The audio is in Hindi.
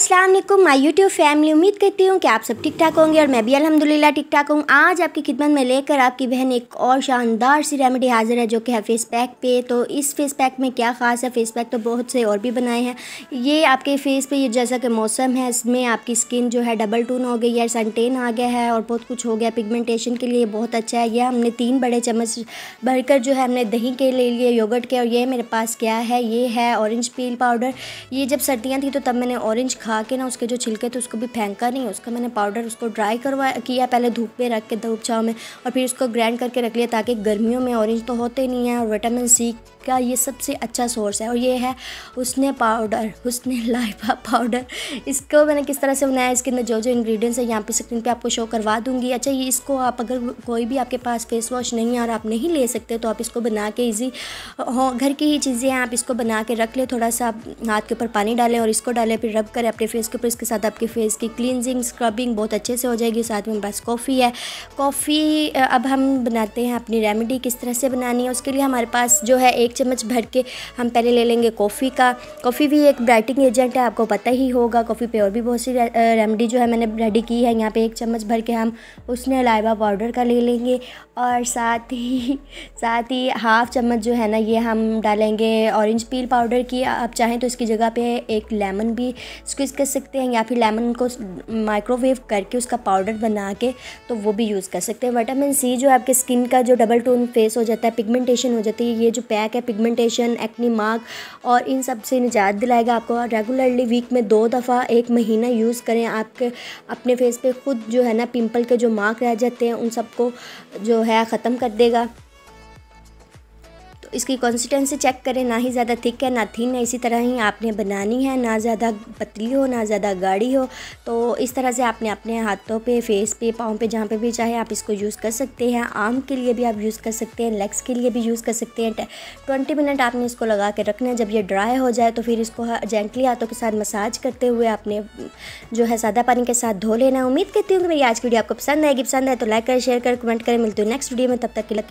अस्सलाम वालेकुम माय यूट्यूब फैमिली उम्मीद करती हूँ कि आप सब ठीक ठाक होंगे और मैं भी अल्हम्दुलिल्लाह ठीक ठाक हूँ आज आपकी खिदमत में लेकर आपकी बहन एक और शानदार सी रेमेडी हाजिर है जो कि है फेस पैक पे तो इस फेस पैक में क्या ख़ास है फेस पैक तो बहुत से और भी बनाए हैं ये आपके फेस पे ये जैसा कि मौसम है इसमें आपकी स्किन जो है डबल टून हो गई है सनटेन आ गया है और बहुत कुछ हो गया पिगमेंटेशन के लिए बहुत अच्छा है यह हमने तीन बड़े चम्मच भरकर जो है हमने दही के ले लिए योगट के और ये मेरे पास क्या है ये है औरेंज पील पाउडर ये जब सर्दियाँ थी तो तब मैंने औरेंज खा खा के ना उसके जो छिलके थे उसको भी फेंका नहीं उसका मैंने पाउडर उसको ड्राई करवा किया पहले धूप में रख के धूप छाव में और फिर उसको ग्राइंड करके रख लिया ताकि गर्मियों में ऑरेंज तो होते नहीं हैं और विटामिन सी का ये सबसे अच्छा सोर्स है और ये है उसने पाउडर उसने लाइफा पाउडर इसको मैंने किस तरह से बनाया इसके अंदर जो जो इंग्रेडिएंट्स है यहाँ पे स्क्रीन पे आपको शो करवा दूंगी अच्छा ये इसको आप अगर कोई भी आपके पास फेस वॉश नहीं है और आप नहीं ले सकते तो आप इसको बना के ईजी हो हाँ, घर की ही चीज़ें हैं आप इसको बना के रख लें थोड़ा सा हाथ के ऊपर पानी डालें और इसको डालें फिर रब करें अपने फेस के ऊपर इसके साथ आपके फेस की क्लिनजिंग स्क्रबिंग बहुत अच्छे से हो जाएगी साथ में पास कॉफ़ी है कॉफ़ी अब हम बनाते हैं अपनी रेमेडी किस तरह से बनानी है उसके लिए हमारे पास जो है एक चम्मच भर के हम पहले ले लेंगे कॉफ़ी का कॉफ़ी भी एक ब्राइटिंग एजेंट है आपको पता ही होगा कॉफ़ी पे और भी बहुत सी रेमेडी जो है मैंने रेडी की है यहाँ पे एक चम्मच भर के हम उसने लाइबा पाउडर का ले लेंगे और साथ ही साथ ही हाफ़ चम्मच जो है ना ये हम डालेंगे ऑरेंज पील पाउडर की आप चाहें तो इसकी जगह पे एक लेमन भी स्क्विज कर सकते हैं या फिर लेमन को माइक्रोवेव करके उसका पाउडर बना के तो वो भी यूज़ कर सकते हैं विटामिन सी जो आपके स्किन का जो डबल टोन फेस हो जाता है पिगमेंटेशन हो जाती है ये जो पैक है पिगमेंटेशन एक्नी मार्क और इन सब से निजात दिलाएगा आपको रेगुलरली वीक में दो दफ़ा एक महीना यूज़ करें आपके अपने फेस पर ख़ुद जो है ना पिंपल के जो मार्क रह जाते हैं उन सबको जो है ख़त्म कर देगा इसकी कंसिस्टेंसी चेक करें ना ही ज़्यादा थिक है ना थिन है इसी तरह ही आपने बनानी है ना ज़्यादा पतली हो ना ज़्यादा गाढ़ी हो तो इस तरह से आपने अपने हाथों पे फेस पे पाँव पे जहाँ पे भी चाहे आप इसको यूज़ कर सकते हैं आर्म के लिए भी आप यूज़ कर सकते हैं लेग्स के लिए भी यूज़ कर सकते हैं ट्वेंटी मिनट आपने इसको लगा के रखना है जब ये ड्राई हो जाए तो फिर इसको जेंटली हाथों के साथ मसाज करते हुए आपने जो है सादा पानी के साथ धो लेना उम्मीद करती हूँ कि मेरी आज की वीडियो आपको पसंद आएगी पसंद आए तो लाइक करें शेयर करें कमेंट करें मिलती हूँ नेक्स्ट वीडियो में तब तक के लिए